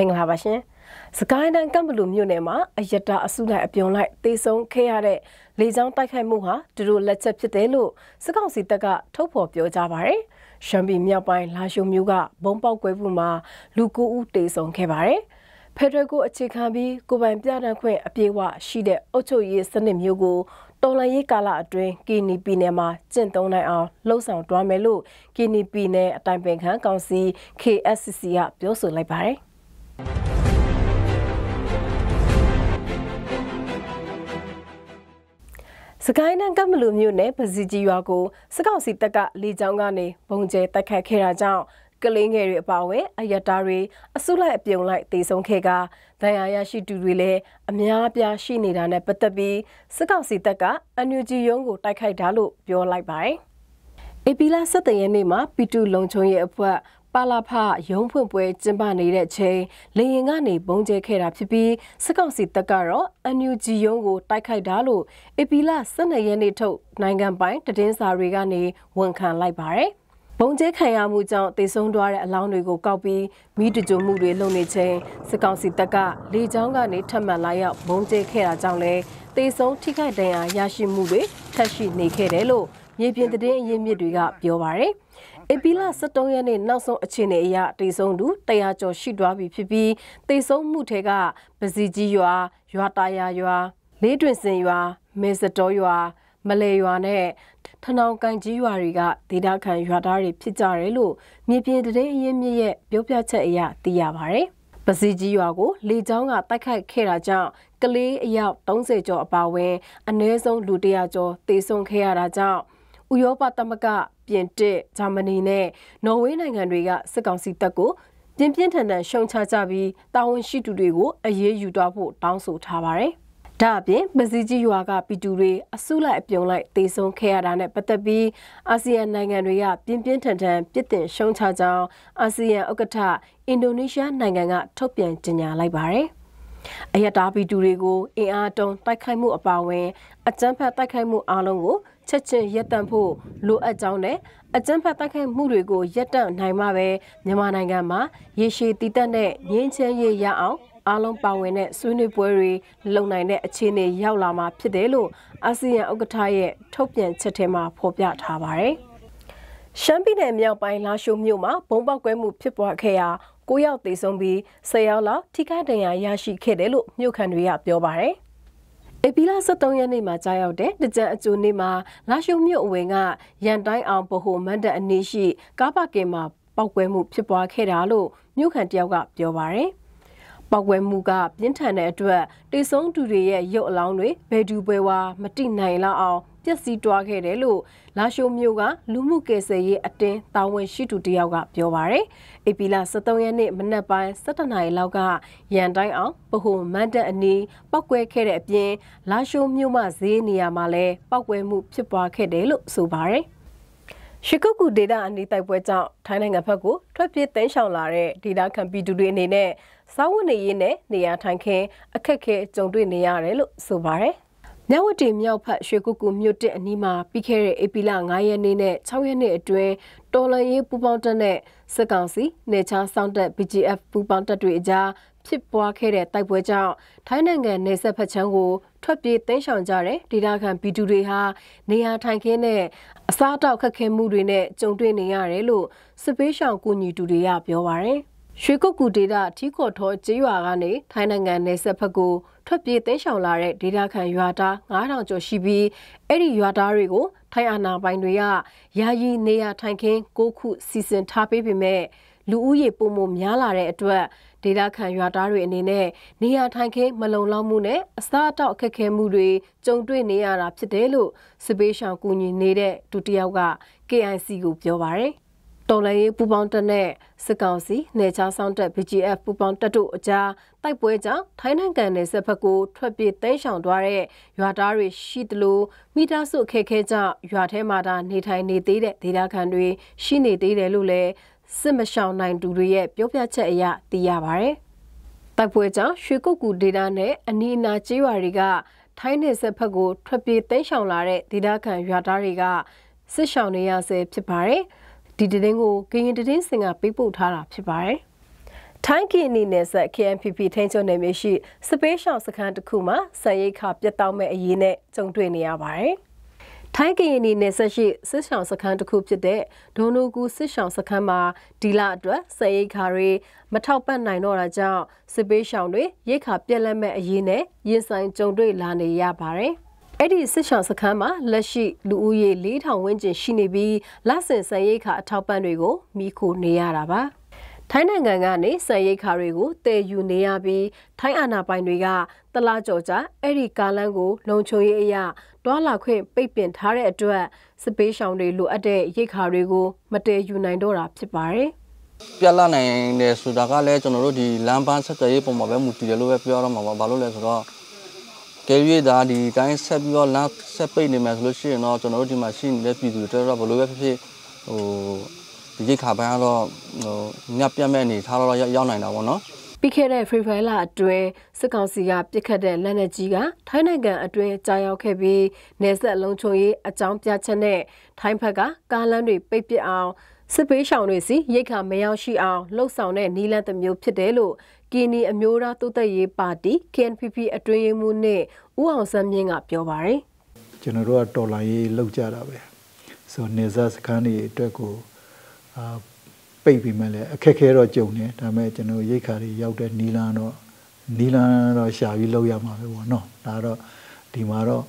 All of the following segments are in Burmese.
မင်္ဂလာပါရှင်စကိုင်းတိုင်းကံဘလူမြို့နယ်မှာအယတာအစုလိုက်အပြုံလိုက်တေဆုံးခဲ့ရတဲ့လေကြောင်းတိုက်ခိုက်မှုဟာသူတို့လက်ချက်ဖြစ်တယ်လို့စစ်ကောင်စီတပ်ကထုတ်ဖော်ပြောကြားပါတယ်။ရှမ်းပြည်မြောက်ပိုင်းလာရှုံမြို့ကဘုံပေါက်ကွဲမှုမှာလူ၉ဦးတေဆုံးခဲ့ပါတယ်။ဖက်ဒရယ်ကိုအခြေခံပြီးကိုပိုင်ပြတန်းခွင့်အပြည့်အဝရှိတဲ့အုပ်ချုပ်ရေးစနစ်မျိုးကိုတော်လရေးကာလအတွင်းကီနီပြည်နယ်မှာကျင့်သုံးနိုင်အောင်လှုံ့ဆော်တွားမယ်လို့ကီနီပြည်နယ်အတိုင်ပင်ခံကောင်စီ KSCC ကပြောဆိုလိုက်ပါတယ်။စကိုင်းနံကမလူမျိုးနဲ့ပစီကြီးရွာကိုစကောက်စီတက်ကလေကြောင်းကနေဘုံကျဲတက်ခတ်ခဲ့တာကြောင့်ကလေးငယ်တွေအပါအဝင်အယတာတွေအစုလိုက်အပြုံလိုက်တေဆုံးခဲ့ကဒဏ်ရာရရှိသူတွေလည်းအများအပြားရှိနေတာနဲ့ပတ်သက်ပြီးစစ်ကောင်စီတပ်ကအန်ယူဂျီရုံးကိုတိုက်ခိုက်တာလို့ပြောလိုက်ပါတယ်။ဧပြီလ17ရက်နေ့မှာပီတူလုံချုံရဲ့အဖွဲ့ပါလာဖရုံးဖွင့်ပွဲကျင်းပနေတဲ့ချိန်လေရင်ကနေဘုံကျဲခဲ့တာဖြစ်ပြီးစစ်ကောင်စီတပ်ကတော့ NUG ရုံးကိုတိုက်ခိုက်တာလို့အပီလာ12ရက်နေ့ထုတ်နိုင်ငံပိုင်သတင်းစာတွေကနေဝန်ခံလိုက်ပါတယ်ဘုံကျဲခံရမှုကြောင့်တေဆုံးသွားတဲ့အလောင်းတွေကိုကောက်ပြီးမိတကြုံမှုတွေလုပ်နေချိန်စစ်ကောင်စီတပ်ကလေကြောင်းကနေထပ်မံလာရောက်ဘုံကျဲခဲ့တာကြောင့်လဲတေဆုံးထိခိုက်ဒဏ်ရာရရှိမှုတွေထပ်ရှိနေခဲ့တယ်လို့မြေပြင်သတင်းအရင်းမြစ်တွေကပြောပါတယ်။ဧပြီလ17ရက်နေ့နောက်ဆုံးအခြေအနေအရတေဆုံးသူ100ကျော်ရှိသွားပြီဖြစ်ပြီးတေဆုံးမှုထဲကပစီကြီးရွာရွာတာယာရွာလေးတွင်စင်ရွာမေစတော်ရွာမလဲရွာနဲ့ထနောင်ကန်ကြီးရွာတွေကဒေတာခံရွာသားတွေဖြစ်ကြတယ်လို့မြေပြင်တရေအရင်မြစ်ရဲ့ပြောပြချက်အရသိရပါဗျ။ပစီကြီးရွာကိုလေကြောင်းကတိုက်ခိုက်ခဲ့တာကြောင့်ကလေးအယောက်30ကျော်အပါအဝင်အ ਨੇ ဆုံးလူ100ကျော်သေဆုံးခဲ့ရတာကြောင့်ဥရောပသမဂ္ဂပြင်သစ်ဂျာမနီနဲ့နော်ဝေးနိုင်ငံတွေကစစ်ကောင်စီတပ်ကိုပြင်းပြင်းထန်ထန်ရှုံချကြပြီးတာဝန်ရှိသူတွေကိုအရေးယူသွားဖို့တောင်းဆိုထားပါတယ်။ဒါအပြင်မစည်းကြီးရွာကပြည်သူတွေအစုလိုက်အပြုံလိုက်တေဆုံးခဲ့ရတာနဲ့ပတ်သက်ပြီးအာဆီယံနိုင်ငံတွေကပြင်းပြင်းထန်ထန်ပြစ်တင်ရှုံချကြောင်းအာဆီယံဥက္ကဋ္ဌအင်ဒိုနီးရှားနိုင်ငံကထုတ်ပြန်ကြေညာလိုက်ပါတယ်။အယက်တာပီတူတွေကိုအင်အားတုံးတိုက်ခိုက်မှုအပါအဝင် အကြမ်းဖက်တိုက်ခိုက်မှုအလုံးကိုချက်ချင်းရပ်တန့်ဖို့လိုအပ်ကြောင်းနဲ့အကြမ်းဖက်တိုက်ခိုက်မှုတွေကိုရပ်တန့်နိုင်မှပဲမြန်မာနိုင်ငံမှာရေရှည်တည်တံ့တဲ့ငြိမ်းချမ်းရေးရအောင်အားလုံးပါဝင်တဲ့ဆွေးနွေးပွဲတွေလုပ်နိုင်တဲ့အခြေအနေရောက်လာမှာဖြစ်တယ်လို့အာဆီယံဥက္ကဋ္ဌရဲ့ထုတ်ပြန်ချက်ထဲမှာဖော်ပြထားပါတယ်။ရှမ်းပြည်နယ်မြောက်ပိုင်းလာရှိုမြို့မှာဘုံပေါက်ကွဲမှုဖြစ်ပွားခဲ့ရာ၉ရောက်သေဆုံးပြီး၁၀ရောက်လောက်ထိခိုက်ဒဏ်ရာရရှိခဲ့တယ်လို့မြို့ခံတွေကပြောပါတယ်။ဧပြီလ23ရက်နေ့မှာကြာရောက်တဲ့တကြံအကျိုးနေ့မှာလာရှုံမြို့အဝင်ကရန်တိုင်းအောင်ဗဟိုမန္တန်အနီးရှိကားပါကင်မှာပောက်ကွဲမှုဖြစ်ပွားခဲ့တာလို့မြို့ခံတယောက်ကပြောပါရယ်ပောက်ကွဲမှုကပြင်းထန်တဲ့အတွက်တေဆုံးသူတွေရဲ့ရုပ်အလောင်းတွေဘယ်သူဘယ်ဝါမတိနိုင်လောက်အောင်ပျက်စီးတွားခဲ့တယ်လို့လာရှိုမျိုးကလူမှုကယ်ဆယ်ရေးအတင်းတာဝန်ရှိသူတယောက်ကပြောပါရယ်အေပီလာ73ရက်နေ့မနက်ပိုင်း7:00နာရီလောက်ကရန်တိုင်းအောင်ပဟိုမန်တန်အနီးပောက်ကွဲခဲ့တဲ့အပြင်လာရှိုမျိုးမှဈေးနေရာမှာလည်းပောက်ကွဲမှု ဖြစ်ပွားခဲ့တယ်လို့ဆိုပါရယ်ရှီကုတ်ကူဒေတာအနီးတိုက်ပွဲကြောင့်ထိုင်းနိုင်ငံဘက်ကိုထွက်ပြေးတန်းရှောင်လာတဲ့ဒေတာခံပီတူတွေအနေနဲ့စာဝန်နေရေးနဲ့နေရာထိုင်ခင်းအခက်အခဲကြုံတွေ့နေရတယ်လို့ဆိုပါရယ်။ညဝတီမြောက်ဖက်ရွှေကုကူမြို့တက်အနီးမှာပြီးခဲ့တဲ့ဧပြီလ9ရက်နေ့နဲ့6ရက်နေ့အတွင်းတော်လန်ရေးပူပေါင်းတက်တဲ့စစ်ကောင်စီ၊နေချာစောင့်တက် BGF ပူပေါင်းတက်တွေအကြားဖြစ်ပွားခဲ့တဲ့တိုက်ပွဲကြောင့်ထိုင်းနိုင်ငံနယ်စပ်ဖက်ချမ်းကိုထွက်ပြေးသိမ်းရှောင်ကြတဲ့ဒေသခံဗီတူတွေဟာနေရာထိုင်ခင်းနဲ့အစားအသောက်ခက်ခဲမှုတွေနဲ့ကြုံတွေ့နေရတယ်လို့စစ်ပေးရှောင်ကူညီသူတွေကပြောပါရယ်ရွှေကုတ်ကူဒေတာထီးခေါ်ထောကျေးရွာကနေထိုင်းနိုင်ငံနယ်စပ်ဖက်ကိုထွက်ပြေးတိမ်းရှောင်လာတဲ့ဒေတာခန်ရွာသား9000ကျော်ရှိပြီးအဲ့ဒီရွာသားတွေကိုထိုင်းအာဏာပိုင်တွေကယာယီနေရာထိုင်ခင်း၉ခုစီစဉ်ထားပေးပေမဲ့လူဦးရေပုံမများလာတဲ့အတွက်ဒေတာခန်ရွာသားတွေအနေနဲ့နေရာထိုင်ခင်းမလုံလောက်မှုနဲ့အစားအသောက်အခက်အခဲမှုတွေကြုံတွေ့နေရတာဖြစ်တယ်လို့စပေးရှောင်ကူညီနေတဲ့ဒုတိယောက်က KIC ကိုပြောပါရယ်။တော်လိုင်းရေးပူပေါင်းတပ်နဲ့စစ်ကောင်စီနေချာဆောင်တပ် BGF ပူပေါင်းတပ်တို့အကြားတိုက်ပွဲကြောင့်ထိုင်းနိုင်ငံနယ်စပ်ဘက်ကိုထွက်ပြေးတိမ်းရှောင်သွားတဲ့ရွာသားတွေရှိသလိုမိသားစုအခက်အခဲကြောင့်ရွာထဲမှာသာနေထိုင်နေသေးတဲ့ဒေသခံတွေရှိနေသေးတယ်လို့လည်းစစ်မရှောင်နိုင်သူတွေရဲ့ပြောပြချက်အရသိရပါဗျ။တိုက်ပွဲကြောင့်ရွှေကုတ်ကူဒေသနဲ့အနီးအနားကျေးရွာတွေကထိုင်းနယ်စပ်ဘက်ကိုထွက်ပြေးတိမ်းရှောင်လာတဲ့ဒေသခံရွာသားတွေကစစ်ရှောင်နေရဆဲဖြစ်ပါတယ်။ဒီတည်င်းကိုကရင်တည်င်းစင်ကပေးပို့ထားတာဖြစ်ပါတယ်။ထိုင်းကင်းနီနယ်ဆက် KNPP ထိန်းချုပ်နယ်မြေရှိစပေးရှောင်စခန်းတစ်ခုမှာဆန်ရိတ်ခပြတ်တောက်မဲ့အရေးနဲ့ကြုံတွေ့နေရပါတယ်။ထိုင်းကရင်နီနယ်ဆက်ရှိစစ်ဆောင်စခန်းတစ်ခုဖြစ်တဲ့ဒွန်နူကူစစ်ဆောင်စခန်းမှာဒီလအတွက်ဆယ်ရိတ်ခါတွေမထောက်ပံ့နိုင်တော့တာကြောင့်စစ်ပေးရှောင်တွေရိတ်ခါပြက်လက်မဲ့အရေးနဲ့ရင်ဆိုင်ကြုံတွေ့လာနေရပါတယ်။အဲ့ဒီစစ်ရှောင်စခန်းမှာလက်ရှိလူဦးရေ4000ဝန်းကျင်ရှိနေပြီးလဆင်စံရိတ်ခါအထောက်ပံ့တွေကိုမိခိုနေရတာပါထိုင်းနိုင်ငံကနေစံရိတ်ခါတွေကိုတည်ယူနေရပြီးထိုင်းအာဏာပိုင်တွေကတလားကြော်ကြအဲ့ဒီကာလန်းကိုလုံခြုံရေးအရာတွာလာခွင့်ပိတ်ပင်ထားတဲ့အတွက်စပေးရှောင်တွေလိုအပ်တဲ့ရိတ်ခါတွေကို မတည်ယူနိုင်တော့တာဖြစ်ပါတယ်ပြလာနိုင်တယ်ဆိုတာကလည်းကျွန်တော်တို့ဒီလမ်းပန်းဆက်သွယ်ရေးပုံမှာပဲမူတည်တယ်လို့ပဲပြောရမှာပါဘာလို့လဲဆိုတော့ကယ်၍သာဒီတိုင်းဆက်ပြီးတော့လမ်းဆက်ပိတ်နေမှာဆိုလို့ရှိရင်တော့ကျွန်တော်တို့ဒီမှာရှိနေတဲ့ပြည်သူတွေတော်တော်ဘလို့ပဲဖြစ်ဖြစ်ဟိုဒီရိတ်ခါပိုင်းကတော့ဟိုညပြတ်မဲ့အနေထားတော့ရောက်နိုင်တာပေါ့နော်ပြီးခဲ့တဲ့ Free Fire အတွင်းစစ်ကောင်စီကပြစ်ခတ်တဲ့လက်နက်ကြီးကထိုင်းနိုင်ငံအတွင်းကြာရောက်ခဲ့ပြီးနေဆက်လုံခြုံရေးအကြောင်းပြချက်နဲ့ထိုင်းဘက်ကကားလမ်းတွေပိတ်ပစ်အောင်စစ်ပေးရှောင်တွေစီရိတ်ခါမရောက်ရှိအောင်လှုပ်ဆောင်တဲ့နီလန်တမျိုးဖြစ်တယ်လို့ကီနီအမျိုးသားတိုးတက်ရေးပါတီ KNPP အတွင်းရေးမှူးနဲ့ဦးအောင်စန်းမြင့်ကပြောပါတယ်ကျွန်တော်တို့ကတော်လိုင်းရေးလှုပ်ကြတာပဲဆိုနေစားစခန်းတွေအတွက်ကိုအာပိတ်ပြီးမှလည်းအခက်ခဲတော့ကြုံတယ်ဒါပေမဲ့ကျွန်တော်ရိတ်ခါတွေရောက်တဲ့နီလန်တော့နီလန်တော့ရှာပြီးလှုပ်ရမှာပဲပေါ့နော်ဒါတော့ဒီမှာတော့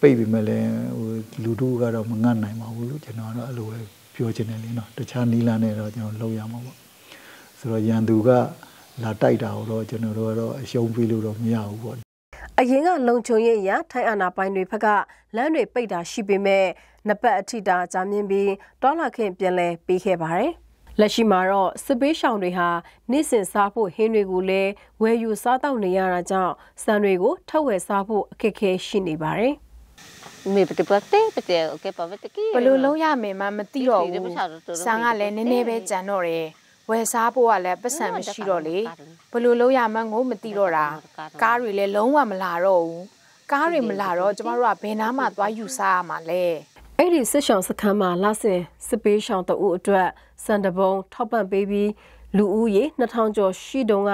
ပိတ်ပြီးမှလည်းဟိုလူတို့ကတော့မငတ်နိုင်ပါဘူးလို့ကျွန်တော်ကတော့အဲ့လိုပဲပြောချင်တယ်လေနော်တခြားနီလာနဲ့တော့ကျွန်တော်လှုပ်ရမှာပေါ့ဆိုတော့ရန်သူကလာတိုက်တာတော့ကျွန်တော်တို့ကတော့အရှုံးပေးလို့တော့မရဘူးပေါ့အရင်ကလုံခြုံရေးအရထိုင်းအာဏာပိုင်တွေဘက်ကလမ်းတွေပိတ်တာရှိပေမဲ့နှစ်ပတ်အထိတာကြာမြင့်ပြီးတောလာခင်ပြန်လဲပေးခဲ့ပါတယ်လက်ရှိမှာတော့စစ်ပေးရှောင်တွေဟာနေ့စဉ်စားဖို့ဟင်းတွေကိုလည်းဝယ်ယူစားတောက်နေရတာကြောင့်ဆန်တွေကိုထုတ်ဝယ်စားဖို့အခက်အခဲရှိနေပါတယ်မေပတပတ်တေးပတေးโอเคပါဝတ်တကီဘလို့လုံးရမယ်မမသိတော့ဘူးဆန်ကလည်းနည်းနည်းပဲကြံတော့တယ်ဝယ်စားဖို့ကလည်းပတ်စံမရှိတော့လေဘလို့လုံးရမှန်းကိုမသိတော့တာကားတွေလည်းလုံးဝမလာတော့ဘူးကားတွေမလာတော့ကျမတို့ကဘယ်နားမှသွားယူစားရမှာလဲအဲ့ဒီစစ်ရှောင်စခန်းမှာလဆင်စပေးရှောင်တအုပ်အတွက်စံတဘုံထောက်ပံ့ပေးပြီးလူဦးရေ2000ကျော်ရှိတုန်းက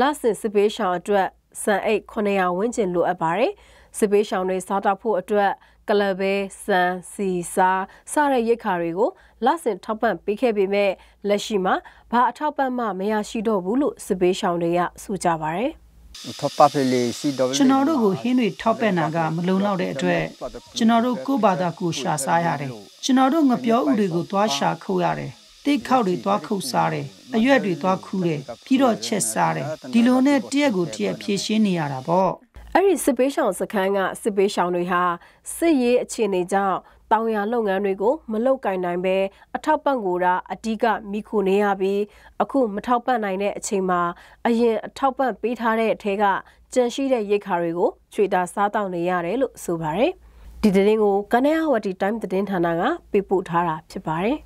လဆင်စပေးရှောင်အတွက်စံအိတ်900ဝန်းကျင်လိုအပ်ပါတယ်စပေးရှောင်တွေစားတောက်ဖို့အတွက်ကလဘဲစံစီစာစတဲ့ရိတ်ခါတွေကိုလဆင်ထောက်ပံ့ပေးခဲ့ပေမဲ့လက်ရှိမှာဘာအထောက်ပံ့မှမရရှိတော့ဘူးလို့စပေးရှောင်တွေကဆိုကြပါတယ်ကျွန်တော်တို့ကိုဟင်းတွေထောက်ပံ့တာကမလုံလောက်တဲ့အတွက်ကျွန်တော်တို့ကိုယ့်ဘာသာကိုယ်ရှာစားရတယ်ကျွန်တော်တို့ငပြောဥတွေကိုသွားရှာခုတ်ရတယ်တိတ်ခေါက်တွေသွားခုတ်စားတယ်အရွက်တွေသွားခူးတယ်ပြီးတော့ချက်စားတယ်ဒီလိုနဲ့တရက်ကိုတရက်ဖြည့်ရှင်းနေရတာပေါ့အဲ့ဒီစစ်ပေးရှောင်စခန်းကစစ်ပေးရှောင်တွေဟာစစ်ရေးအခြေအနေကြောင့်တောင်ရလုပ်ငန်းတွေကိုမလုပ်ကင်နိုင်ပဲအထောက်ပံ့ကိုတာအဓိကမိခိုနေရပြီးအခုမထောက်ပံ့နိုင်တဲ့အချိန်မှာ အရင်အထောက်ပံ့ပေးထားတဲ့အထက်ကကြန့်ရှိတဲ့ရိတ်ခါတွေကိုခြွေတာစားတောင်းနေရတယ်လို့ဆိုပါတယ်ဒီသတင်းကိုကနယာဝတီတိုင်းသတင်းဌာနကပေးပို့ထားတာဖြစ်ပါတယ်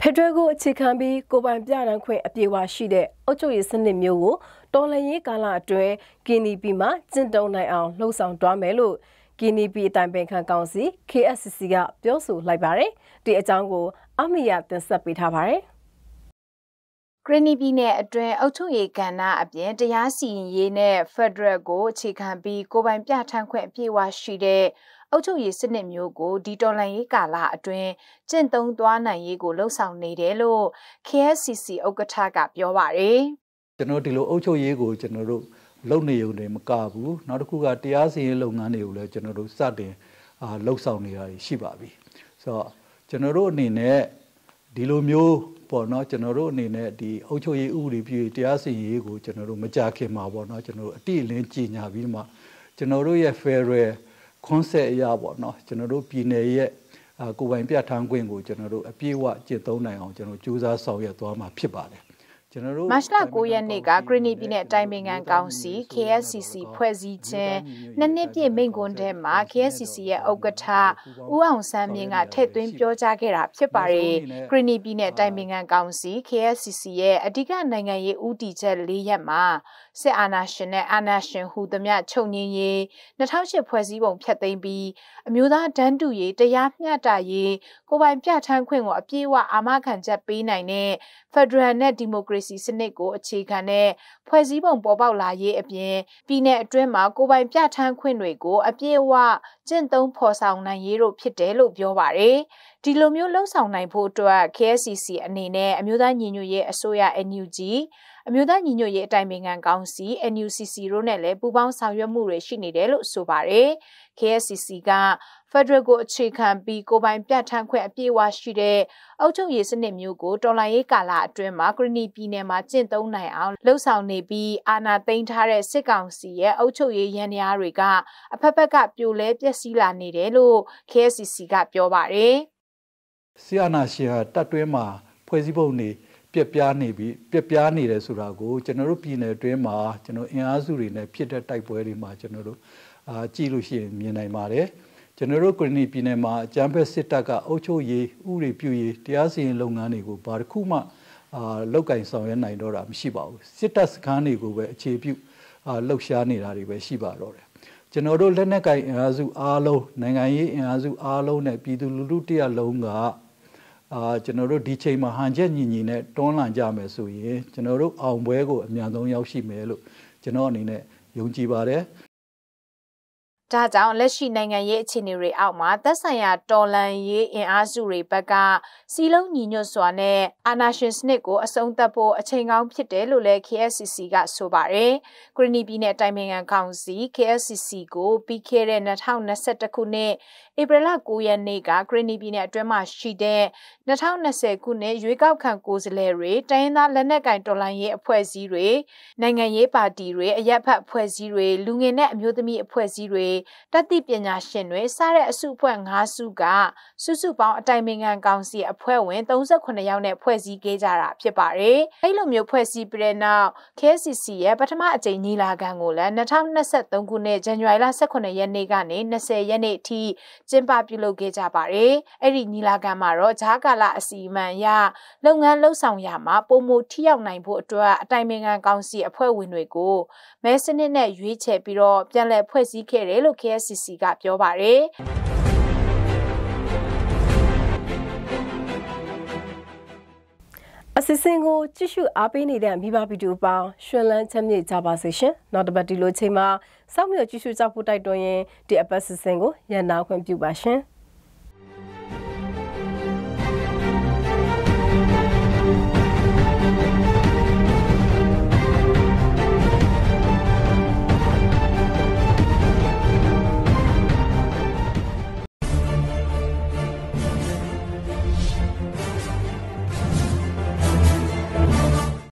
ဖက်ဒရယ်ကိုအခြေခံပြီးကိုပိုင်ပြတန်းခွင့်အပြည့်အဝရှိတဲ့အုပ်ချုပ်ရေးစနစ်မျိုးကိုတော်လရင်ကာလအတွင်းကီနီပီမှာကျင့်သုံးနိုင်အောင်လှုံ့ဆော်သွားမယ်လို့ကီနီပီအတိုင်ပင်ခံကောင်စီ KSCC ကပြောဆိုလိုက်ပါတယ်။ဒီအကြောင်းကိုအမေရတင်ဆက်ပေးထားပါတယ်။ဂရနီပြည်နယ်အတွင်းအုပ်ချုပ်ရေးကဏ္ဍအပြင်တရားစီရင်ရေးနဲ့ဖက်ဒရယ်ကိုအခြေခံပြီးကိုပိုင်ပြဋ္ဌာန်းခွင့်အပြည့်အဝရှိတဲ့အုပ်ချုပ်ရေးစနစ်မျိုးကိုဒီတော်လန်ရေးကာလအတွင်းကျင့်သုံးသွားနိုင်ရေးကိုလှုံ့ဆော်နေတယ်လို့ KSCC ဥက္ကဋ္ဌကပြောပါတယ်။ကျွန်တော်ဒီလိုအုပ်ချုပ်ရေးကိုကျွန်တော်တို့လုပ်နေုံတွေမကဘူးနောက်တစ်ခုကတရားစီရင်လုပ်ငန်းတွေကိုလည်းကျွန်တော်တို့စတင်အာလှုပ်ဆောင်နေတာရှိပါပြီဆိုတော့ကျွန်တော်တို့အနေနဲ့ဒီလိုမျိုးပေါ့နော် ကျွန်တော်တို့အနေနဲ့ဒီအုပ်ချုပ်ရေးဥပဒေပြည်တရားစီရင်ရေးကိုကျွန်တော်တို့မကြခင်မှာပေါ့နော်ကျွန်တော်တို့အတိအလင်းကြီးညာပြီးမှကျွန်တော်တို့ရဲ့ federal concept အရာပေါ့နော်ကျွန်တော်တို့ပြည်နယ်ရဲ့ကိုယ်ပိုင်ပြဋ္ဌာန်းခွင့်ကိုကျွန်တော်တို့အပြည့်အဝကျင့်သုံးနိုင်အောင်ကျွန်တော်စူးစမ်းဆောင်ရွက်သွားမှာဖြစ်ပါတယ်ကျွန်တော်တို့မတ်လ9ရက်နေ့ကဂရနီပြည်နယ်အတိုင်းပင်ခံကောင်စီ KSCC ဖွဲ့စည်းခြင်းနှစ်နှစ်ပြည့်မိန့်ခွန်းထဲမှာ KSCC ရဲ့ဥက္ကဋ္ဌဦးအောင်ဆန်းမြင့်ကထည့်သွင်းပြောကြားခဲ့တာဖြစ်ပါတယ်ဂရနီပြည်နယ်အတိုင်းပင်ခံကောင်စီ KSCC ရဲ့အဓိကနိုင်ငံရေးဦးတည်ချက်၄ရက်မှာစစ်အာဏာရှင်နဲ့အာဏာရှင်ဟူသမျှချုပ်ငင်းရေး2008ဖွဲ့စည်းပုံဖျက်သိမ်းပြီးအမျိုးသားဒန်းတူရေးတရားမျှတရေးကိုပိုင်ပြဋ္ဌာန်းခွင့်ကိုအပြည့်အဝအာမခံချက်ပေးနိုင်တဲ့ဖက်ဒရယ်နဲ့ဒီမိုကရေစီစနစ်ကိုအခြေခံတဲ့ဖွဲ့စည်းပုံပေါ်ပေါက်လာရေးအပြင်ပြည်내အတွင်းမှာကိုပိုင်ပြဋ္ဌာန်းခွင့်တွေကိုအပြည့်အဝကျင့်သုံးဖော်ဆောင်နိုင်ရေးတို့ဖြစ်တယ်လို့ပြောပါတယ်။ဒီလိုမျိုးလှုံ့ဆော်နိုင်ဖို့အတွက် KSCC အနေနဲ့အမျိုးသားညီညွတ်ရေးအစိုးရ NUG အမျိုးသားညီညွတ်ရေးအတိုင်ပင်ခံကောင်စီ NUCC တို့နဲ့လည်းပူးပေါင်းဆောင်ရွက်မှုတွေရှိနေတယ်လို့ဆိုပါတယ်။ KSCC က Federal ကိုအခြေခံပြီးကိုပိုင်ပြဋ္ဌာန်းခွင့်အပြည့်အဝရှိတဲ့အုပ်ချုပ်ရေးစနစ်မျိုးကိုတော်လှန်ရေးကာလအတွင်းမှာကရဏီပြည်နယ်မှာကျင့်သုံးနိုင်အောင်လှုံ့ဆော်နေပြီးအာဏာသိမ်းထားတဲ့စစ်ကောင်စီရဲ့အုပ်ချုပ်ရေးရန်ရာတွေကအဖက်ဖက်ကပြိုလဲပျက်စီးလာနေတယ်လို့ KCC ကပြောပါတယ်။ဆီယနာရှင်ဟာတပ်တွင်းမှာဖွဲ့စည်းပုံတွေပြက်ပြားနေပြီပြက်ပြားနေတယ်ဆိုတာကိုကျွန်တော်တို့ပြည်နယ်တွင်းမှာကျွန်တော်အင်အားစုတွေနဲ့ဖြစ်တဲ့တိုက်ပွဲတွေမှာကျွန်တော်တို့အာကြည့်လို့ရှိရင်မြင်နိုင်ပါတယ်။ကျွန်တော်တို့ကရဏီပြည်နယ်မှာအကြမ်းဖက်စစ်တပ်ကအုပ်ချုပ်ရေးဥပဒေပြုရေးတရားစီရင်လုပ်ငန်းတွေကိုဘာတစ်ခုမှအာလောက်ကင်ဆောင်ရွက်နိုင်တော့တာမရှိပါဘူးစစ်တပ်စခန်းတွေကိုပဲအခြေပြုအာလှုပ်ရှားနေတာတွေပဲရှိပါတော့တယ်ကျွန်တော်တို့လက်နက်ကင်အင်အားစုအားလုံးနိုင်ငံရေးအင်အားစုအားလုံးနဲ့ပြည်သူလူထုတရလုံးကအာကျွန်တော်တို့ဒီချိန်မှာဟန်ချက်ညီညီနဲ့တွန်းလှန်ကြမယ်ဆိုရင်ကျွန်တော်တို့အောင်ပွဲကိုအမြန်ဆုံးရောက်ရှိမယ်လို့ကျွန်တော်အနေနဲ့ယုံကြည်ပါတယ်ဒါကြောင့်လက်ရှိနိုင်ငံရေးအခြေအနေတွေအောက်မှာသက်ဆိုင်ရာတော်လှန်ရေးအင်အားစုတွေဘက်ကစီလုံးညီညွတ်စွာနဲ့အာဏာရှင်စနစ်ကိုအဆုံးသတ်ဖို့အချိန်ကောင်းဖြစ်တယ်လို့လည်း KSCC ကဆိုပါတယ်။ကရနီပြည်နယ်တိုင်ပင်ခံကောင်စီ KSCC ကိုပြီးခဲ့တဲ့2021ခုနှစ်ဧပြီလ9ရက်နေ့ကဂရနီပြည်နယ်အတွင်းမှာရှိတဲ့2020ခုနှစ်ရွေးကောက်ခံကိုယ်စားလှယ်တွေတိုင်းရင်းသားလက်နက်ကင်တော်လှန်ရေးအဖွဲ့အစည်းတွေနိုင်ငံရေးပါတီတွေအရက်ဖတ်အဖွဲ့အစည်းတွေလူငယ်နဲ့အမျိုးသမီးအဖွဲ့အစည်းတွေတက်သည့်ပညာရှင်တွေစတဲ့အစုအဖွဲ့5စုကစုစုပေါင်းအတိုင်ပင်ခံကောင်စီအဖွဲ့ဝင်38ယောက်နဲ့ဖွဲ့စည်းခဲ့ကြတာဖြစ်ပါတယ်။အဲ့လိုမျိုးဖွဲ့စည်းပြီးတဲ့နောက် KCC ရဲ့ပထမအကြိမ်ညီလာခံကိုလည်း2023ခုနှစ်ဇန်နဝါရီလ18ရက်နေ့ကနေ20ရက်နေ့အထိကျင်းပပြုလုပ်ခဲ့ကြပါတယ်။အဲ့ဒီညီလာခံမှာတော့ဂျာကာလာအစီအမံအရလုပ်ငန်းလှုပ်ဆောင်ရမှာပုံမထိရောက်နိုင်ဖို့အတွက်အတိုင်ပင်ခံကောင်စီအဖွဲ့ဝင်တွေကိုမဲစနစ်နဲ့ရွေးချယ်ပြီးတော့ပြန်လည်ဖွဲ့စည်းခဲ့တယ်လို့ KSCC ကပြောပါတယ်။အစစ်စင်ကိုကြည့်ရှုအားပေးနေတဲ့မိဘဗီဒီယိုပေါင်းရှင်လန်းချမ်းမြေ့ကြပါစေရှင်။နောက်တစ်ပတ်ဒီလိုချိန်မှာစောင့်မျှော်ကြည့်ရှုကြဖို့တိုက်တွန်းရင်ဒီအပတ်စစ်စင်ကိုရန်နာခွင့်ပြုပါရှင်။